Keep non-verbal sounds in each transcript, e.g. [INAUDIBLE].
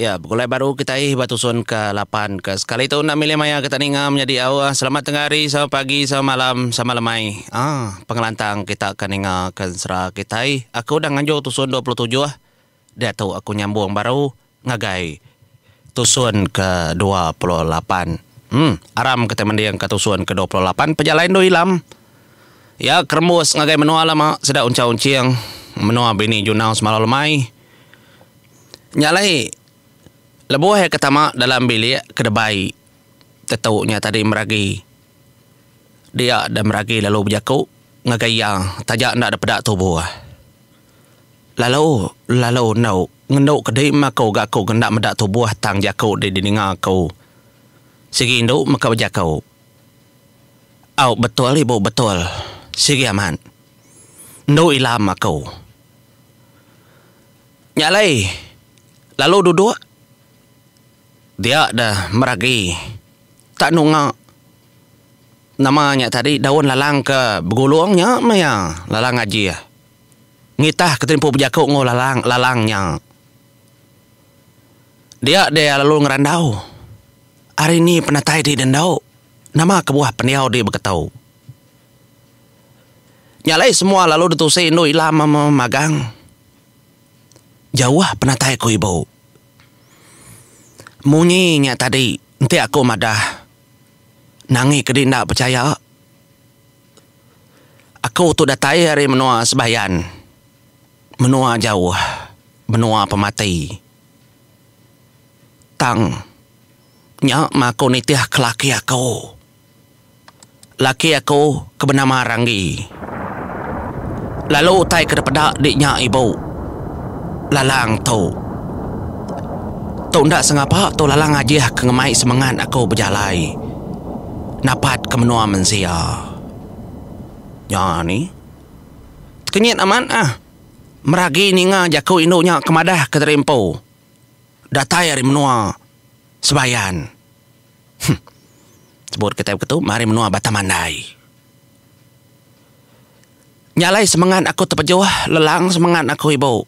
Ya, gulai baru kita ih batu sun ke 8 ke. Sekali itu nak milih maya kita ninga menjadi awal. Ah. Selamat tengah hari, sama pagi, sama malam, sama lemai. Ah, pengelantang kita akan ninga akan serah kita ih. Aku dah tu sun 27 ah. Dia tahu aku nyambung baru ngagai tusun ke 28. Hmm, aram kita mandi yang tu sun ke 28. Pejalan do ilam. Ya, kermus ngagai menua lama. Sedap unca-unci yang menua bini junau semalam lemai. Nyalai. Lebuh hari pertama dalam bilik kedebai. Tetuknya tadi meragi. Dia dan meragi lalu berjaku. yang tajak nak dapat tubuh. Lalu, lalu nau. Ngenduk kedai makau gaku gendak medak tubuh tang jaku di dininga kau. Sigi indu maka berjaku. Au betul ibu betul. Sigi aman. Ndu ilam makau. Nyalai. Lalu duduk dia dah meragi. Tak nungak. Namanya tadi daun lalang ke bergulungnya maya. Lalang aja. ya. Ngitah ketimpu berjakuk ngau lalang, lalangnya. Dia dia lalu ngerandau. Hari ini pernah tai di dendau. Nama kebuah peniaw dia berketau. Nyalai semua lalu ditusin no ilam magang. Jauh pernah tai ku ibu. Munyinya tadi. Nanti aku madah. Nangis kedi nak percaya. Aku tu dah tayar menua sebayan. Menua jauh. Menua pemati. Tang. Nyak maku nitih ke laki aku. Laki aku kebenama Ranggi. Lalu tayar ke depan di nyak ibu. Lalang tu. Lalang tu. Tau ndak sengapa tau lalang aja ah, ke ngemai semangat aku berjalan. Napat ke menua mensia. Ya ni. Kenyit aman ah. Meragi ni nga jaku induknya kemadah ke terimpu. Datai hari menua. Sebayan. Hm. Sebut ketep ketu mari menua batam mandai. Nyalai semangat aku terpejuh. Lelang semangat aku ibu.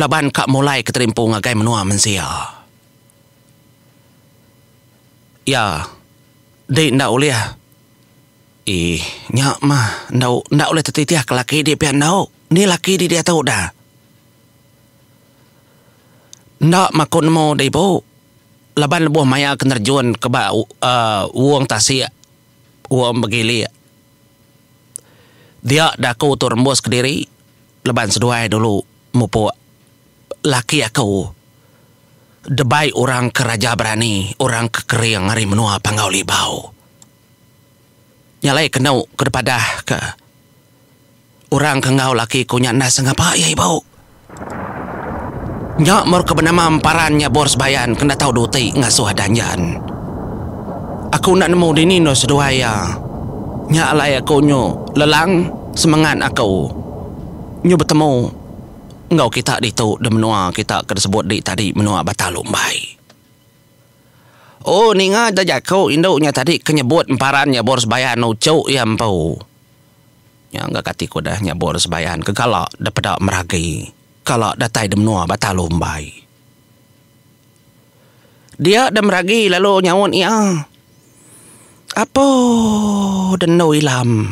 Laban kak mulai keterimpu ngagai menua mensia. Menua Ya, dia tidak boleh. Ah. Eh, nyak mah, tidak boleh tertitih ah. ke laki di pihak nau. Ni laki dia, dia tahu dah. Tidak makan mau dia bo, Laban lebuh maya kenerjuan ke ba, uh, uang tasik. Uang begili. Dia da kau turun bos ke diri. Laban seduai dulu. Mupu laki aku. Laki aku debai orang keraja berani, orang kekering hari menua panggau libau. Nyalai kenau ke ke. Orang kengau laki ku nyana ngapa ya ibau. Nyak mur ke bernama amparannya bors bayan kena tahu duti ngasuh danjan. Aku nak nemu dini no seduaya. Nyak alai aku lelang semangat aku. Nyu bertemu Ngau kita di tu di menua kita kena sebut di tadi menua batal lumbai. Oh, ni ngah dah kau induknya tadi kenyebut emparan ya boros bayan no oh, cau ya empau. Ya enggak kati ku dah ya boros bayan kekala daripada meragi. Kalau datai di menua batal lumbai. Dia dah meragi lalu nyawon ia. Apo denau ilam.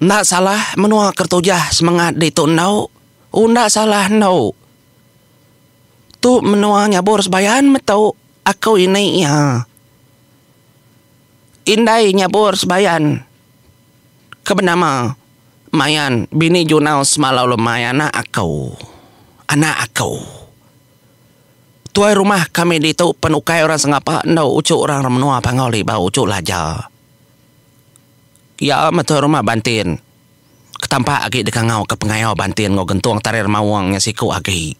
Nak salah menua kertujah semangat di tu nau. Unda salah nau. Tu menuanya boros bayan metau aku ini ya. Indai nyabur sebayan. Kebenama. Mayan. Bini junau semalau lemah. Anak aku. Anak aku. Tuai rumah kami di tu penukai orang sengapa. Nau ucuk orang ramenua pangau bau ucu laja. Ya, metu rumah bantin tanpa agi dekangau ke pengayau bantian ngau gentuang tarir mawang yang siku agi.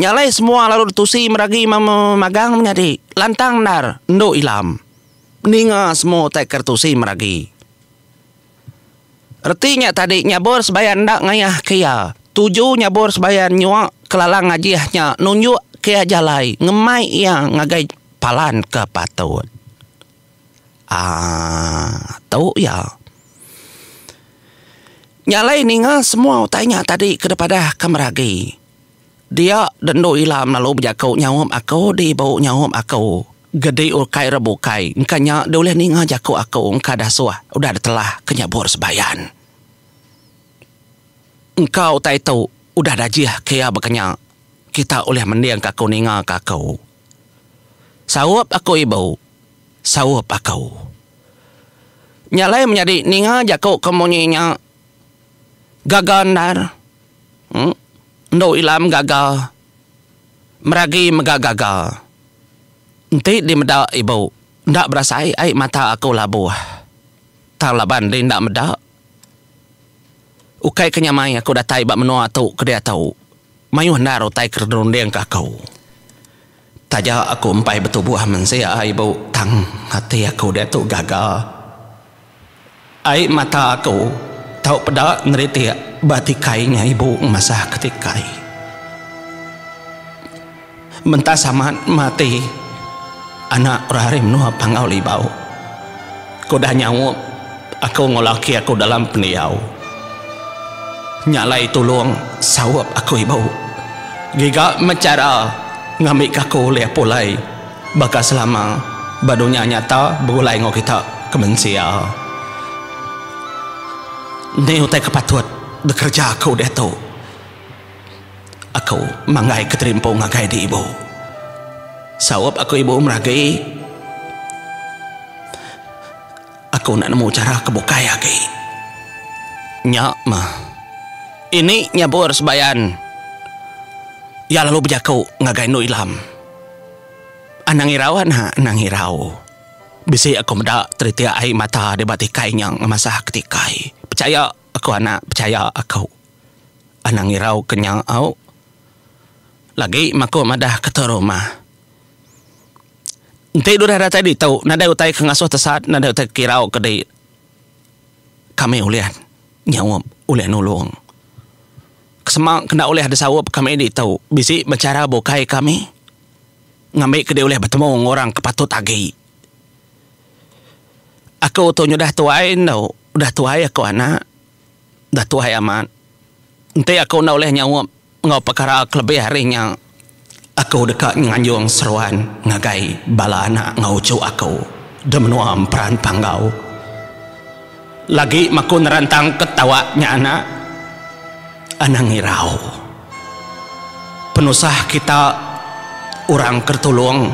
Nyalai semua lalu tusi meragi mama magang menyadi lantang nar ndo ilam. Ninga semua tak kertusi meragi. Retinya tadi nyabur sebaya ndak ngayah kaya. Tuju nyabur sebaya nyuak kelalang ngajihnya nunjuk kaya jalai. Ngemai yang ngagai palan ke patut. Ah, tahu ya. Yang lain ngah semua tanya tadi kepada kameragi. Dia dendu ilam lalu berjakau nyawam aku di bau nyawam aku. Gede ulkai rebukai. Engkanya dia boleh ni ngah aku engkau dah suah. Udah dah telah kenyabur sebayan. Engkau tak tahu udah dah jih kaya bekanya. Kita boleh mendiang kakau ni ngah kakau. aku ibu. Sawab aku. Nyalai menjadi ninga jakau kemunyinya gagal nar. Hmm? No ilam gagal. Meragi mega gagal. Nanti di meda ibu. Nggak berasa air mata aku labuh. Tang laban di nggak meda. Ukai kenyamai aku datai bak menua tau ke dia tau. Mayuh nar utai kerdun dia ke kau. Saja aku empai betul buah mensia ibu tang hati aku dia tu gagal. Aik mata aku tahu peda neriti batik kainya ibu masa ketika kai. Mentah sama mati anak rahim nuha pangau libau. Kuda nyawa aku ngolaki aku dalam peniau. Nyalai tulung sawap aku ibu. Giga macara ngambil kaku lihat pulai. Bakal selama badunya nyata bergulai ngok kita kemensial. Neu teh kepatut bekerja aku deto. tuh. Aku mangai keterimpo ngagai di ibu. Sawab aku ibu meragai. Aku nak nemu cara kebukaya gai. Nyak mah. Ini nyabur sebayan. Ya lalu bejaku ngagai no ilam. Anang irawan ha, anang irau. Bisi aku meda teritia air mata yang masa masah ketikai. percaya aku anak percaya aku anak irau kenyang au lagi mako madah ke rumah Nanti dulu dah tadi tahu nada utai ke ngasuh tersat nada utai kirau ke di kami ulian nyawa ulian nulung kesemang kena ulih ada sawup kami di tahu bisi bicara bukai kami ngambil ke dia ulih bertemu orang kepatut agi aku tu nyudah tuain tahu Udah tua ya kau anak. udah tua ya man. Nanti aku nak boleh nyawa ngau perkara lebih hari yang aku dekat nganjung seruan ngagai bala anak ngau aku dan menua peran panggau. Lagi maku nerantang ketawanya anak anang irau. Penusah kita orang kertulung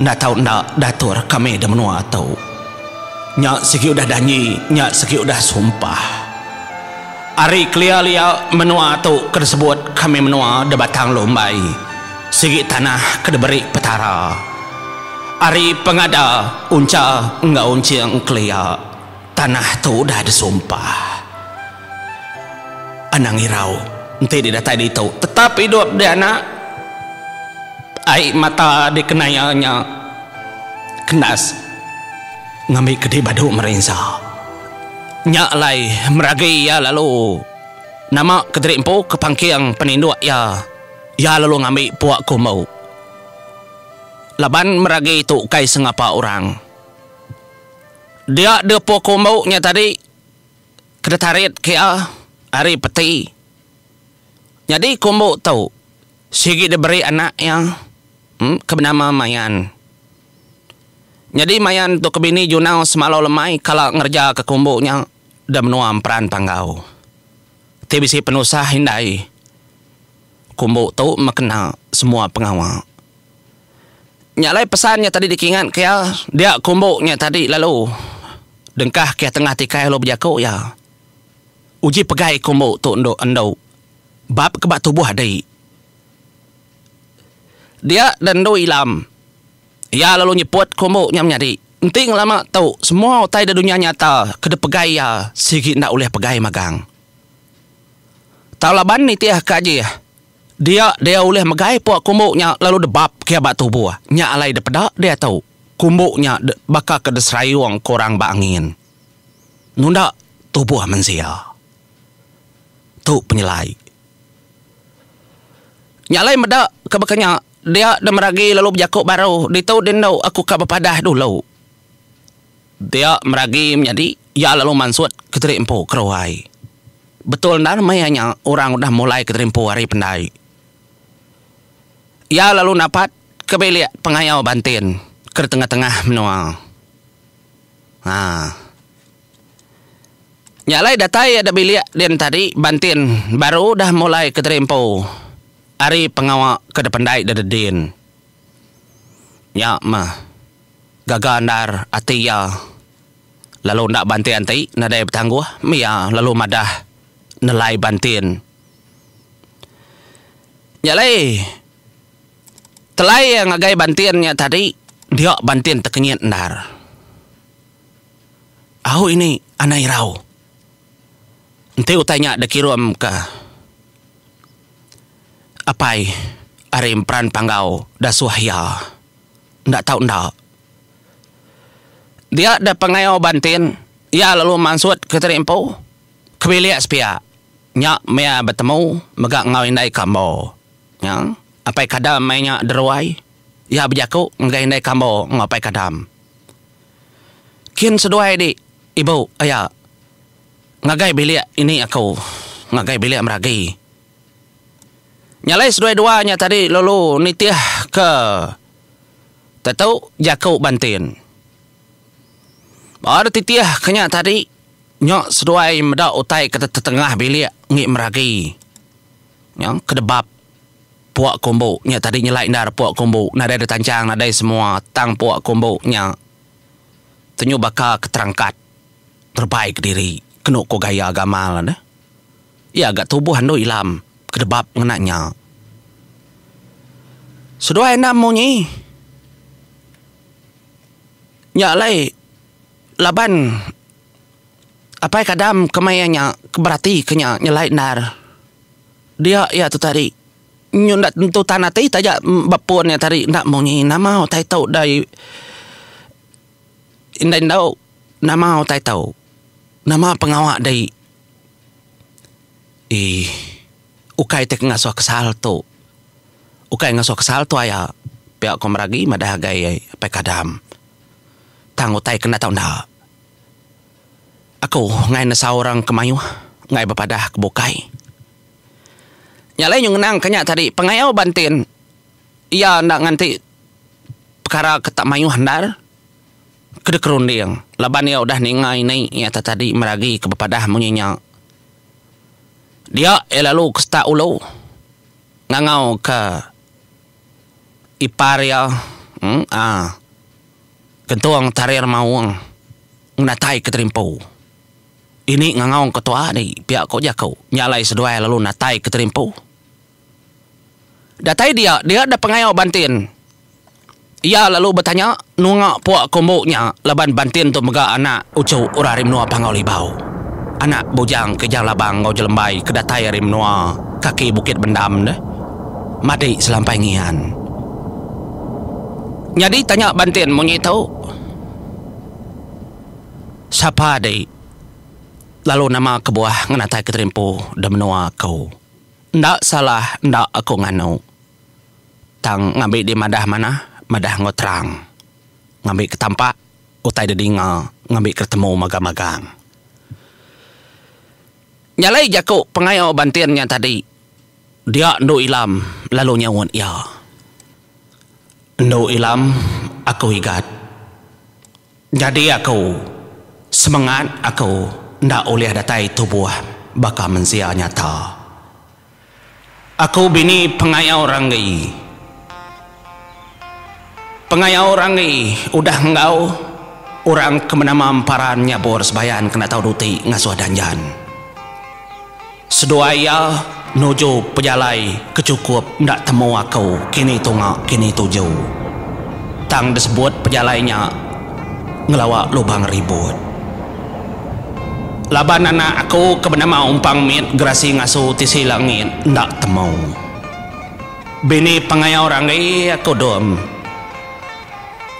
nak tahu nak datur kami dan menua tahu. Nyak segi udah danyi, nyak segi udah sumpah. Ari kelia lia menua tu kersebut kami menua debatang lombai. Segi tanah kedeberi petara. Ari pengada unca enggak unci yang kelia. Tanah tu udah disumpah. Anang irau, nanti di datai di tu. Tetap hidup di anak. Air mata dikenayanya. Kenas. Kenas ngambil kedi badu merinsa. Nyak lay meragi ya lalu. Nama kedai empu ke pangkiang peninduak ya. Ya lalu ngambil puak ku mau. Laban meragi tu kai sengapa orang. Dia de puak ku mau nya tadi. Kedai tarit ke ya. Hari peti. Jadi ku mau tau. Sigi diberi anak yang hmm, kebenama Mayan. Mayan. Jadi mayan tu kebini junau semalau lemai kalau ngerja ke kumbunya dan menua peran panggau. Tibisi penusah hindai. Kumbu tu mekena semua pengawal. Nyalai pesannya tadi dikingat kaya dia kumbuknya tadi lalu. Dengkah kaya tengah tika lo berjaku ya. Uji pegai kumbu tu enduk enduk. Bab kebat tubuh adik. Dia dan ilam. ilam. Ya lalu nyepot kombo nyam nyari. Enting lama tau semua tai da dunia nyata kada pegai ya sigit nak oleh pegai magang. taulah laban ni tiah kaji ya. Dia dia oleh megai puak kumbu nya lalu debap ke abak tu buah. Ya. Nya alai depeda dia tau. Kumbu nya bakal baka ke korang ba angin. Nunda tubuh mensia. Tu penyelai. Nya alai meda ke bakanya dia de meragi lalu berjakuk baru. Dia tahu dia tahu aku kak berpadah dulu. Dia meragi menjadi ya lalu mansut keterik empu keruai. Betul dan mayanya orang dah mulai keterik empu hari pendai. Ya lalu dapat kebelia pengayau bantin ke tengah-tengah menua. Ha. Nyalai datai ada belia dan tadi bantin baru dah mulai keterik empu. Ari pengawak ke depan daik dari din. Ya ma. Gagal andar ati ya. Lalu nak banti anti nadai bertangguh. Mia ya. lalu madah nelai bantin. Nyalai. Telai yang agai bantiannya tadi. Dia bantian terkenyit andar. Aku ini anak irau. Nanti aku tanya dekiru amkah apai arim peran panggau da suhaya. Ndak tahu ndak. Dia da pengayau bantin, ya lalu mansut ke terimpo, terimpu, kebeliak sepia. Nyak mea bertemu, megak ngau indai kambo. Yang, apai kadam mainya deruai, ya bejaku ngga indai kambo ngapai kadam. Kin seduai di, ibu, ayah, ngagai beliak ini aku, ngagai beliak meragi. Nyalai sedua-duanya tadi lalu nitih ke tetau jakau bantin. Baru titih kenyak tadi nyok seduai meda utai ke tengah bilik ngik meragi. Yang kedebab puak kombo nya tadi nyelai ndar puak kombo nadai ada tancang nadai semua tang puak kombo nya tenyu baka keterangkat terbaik diri kena ko gaya agama lah ya agak tubuh ando ilam kedebab ngenaknya. Sudah enak mau nyi. Ya lai laban apa yang kadam kemayanya berarti kenya nyelai nar. Dia ya tu tadi nyunda tentu tanah tadi taja bapun ya tadi nak mau nyi nama o tai tau dai indai ndau nama o tai tau nama pengawak dai. Eh, ukai tek ngaso kesal tu, ukai ngaso ke salto aya pia komragi madah gai pe kadam tang utai kena tau nda aku ngai na saurang kemayu ngai bapadah ke bokai nyalai nyung nang kenya tadi pengayau bantin iya ndak nganti perkara ketak mayu handar kede yang laban ya udah ningai nai ya tadi meragi ke bapadah munyinya dia elalu ke sta ulu ngangau ke ipar hmm? ah kentuang tarir mauang hmm. ngatai ke ini ngangau ketua ni pihak kau jaku nyalai sedua lalu ngatai ke datai dia dia ada pengayau bantin ia lalu bertanya nunga puak kumbuknya, leban bantin tu mega anak ucu urarim nua pangau libau. bau anak bujang ke jang labang ngau jelembai ke datai rim nua kaki bukit bendam deh mati selampai ngian nyadi tanya bantin munyi tau siapa dei lalu nama kebuah ngenatai keterimpu de menua kau ndak salah ndak aku nganu tang ngambi di madah mana madah ngotrang terang ngambi ketampak utai de dinga ngambi ketemu magamagang. magang Nyalai jaku pengayau bantiannya tadi. Dia ndo ilam lalu nyawon ia. Ndo ilam aku igat. Jadi aku semangat aku nda oleh datai tubuh baka mensia nyata. Aku bini pengayau ranggi. Pengayau ranggi udah ngau orang kemenama amparan bor sebayan kena tahu duti ngasuh danjan. Sedoaya Nojo pejalai kecukup ndak temu aku kini tunga kini tuju. Tang disebut pejalainya ngelawa lubang ribut. Laban anak aku ke bernama umpang mit gerasi ngasu tisi langit ndak temu. Bini pengaya orang ini aku dom.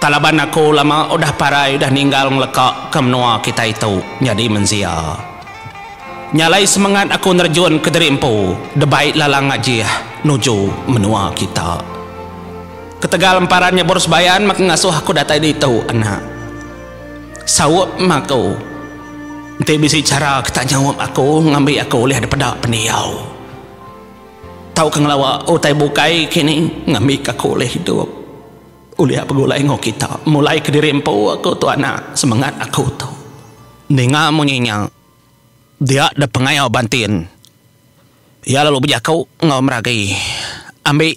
Talaban aku lama udah parai udah ninggal ngelekak ke kita itu jadi menziah nyalai semangat aku nerjun ke diri empu debaik lalang ajih nuju menua kita ketegal emparannya boros bayan mak ngasuh aku datai di itu anak sawup maku nanti bisi cara kita jawab aku ngambil aku oleh daripada peniau tau kang lawa utai oh, bukai kini ngambil aku oleh hidup oleh apa gulai ngau kita mulai ke diri empu aku tu anak semangat aku tu dengar munyinyak dia ada pengayau bantin. Ya lalu kau ngau meragi. Ambi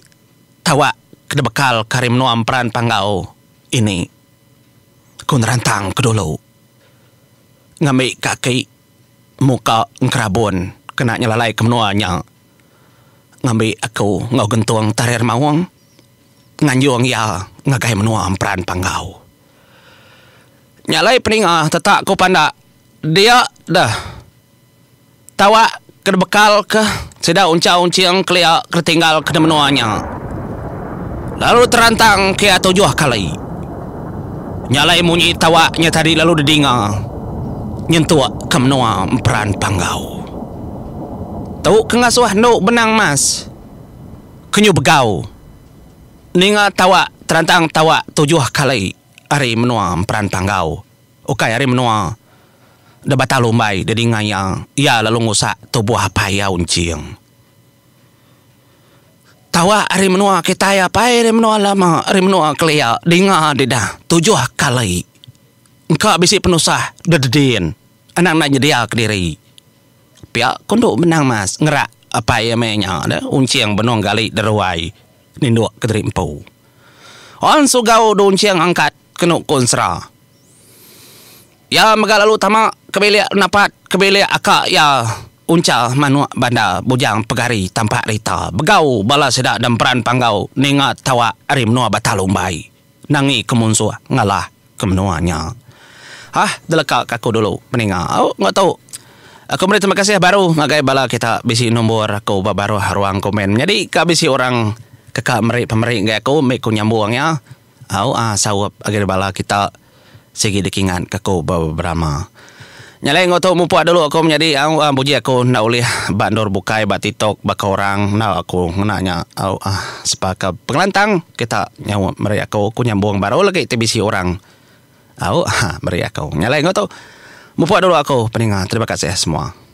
tawa kena bekal karim nuam peran panggau ini. Kun rantang ke dulu. Ngambil kaki muka ngkerabun kena nyelalai ke menuanya. Ngambil aku ngau gentuang tarir mawang. Nganjuang ya ngagai menuam peran panggau. Nyalai peningah tetak kau pandak. Dia dah tawa ke bekal ke sida unca uncing kelia ketinggal ke menuanya lalu terantang ke tujuh kali nyalai munyi tawa nya tadi lalu dedinga nyentua ke menua peran panggau tahu kengasuh no benang mas kenyu begau ninga tawa terantang tawa tujuh kali hari menua peran panggau ukai hari menua da batal lombai da dengan yang ya lalu ngosak tu buah apa ya uncing. Tawa hari menua kita ya apa hari menua lama hari menua kelia dengar dida tujuh kali. Engkau bisik penusah dededin anak nak nyedia ke diri. Pihak kunduk menang mas ngerak apa ya menya ada uncing benong kali deruai ninduak ke diri empu. On sugau do uncing angkat kenuk konsera. Ya mega lalu tama kebeli nampak kebeli akak ya unca manu bandar bujang pegari tampak rita begau bala seda dan peran panggau ninga tawa arim nua batalung bayi nangi kemunsu ngalah kemenuanya. ah delekak kaku dulu meninga. Oh, nggak tahu. Aku beri terima kasih baru ngagai bala kita bisi nombor aku baru haruang komen. Jadi kak bisi orang kakak meri pemeri ngai aku mek ku nyambuang ya. Au ah sawap agar bala kita segi dekingan ke kau berama. Nyalai ngau tahu mumpu ada aku menjadi aku uh, ah, buji aku nak ulih bandor bukai ba TikTok ba orang nak aku nanya au ah sepaka pengelantang kita nyawa mari aku ku nyambung baru lagi tebisi orang. Au ha [LAUGHS] mari aku. Nyalai ngau tahu mumpu ada lu aku peninga terima kasih semua.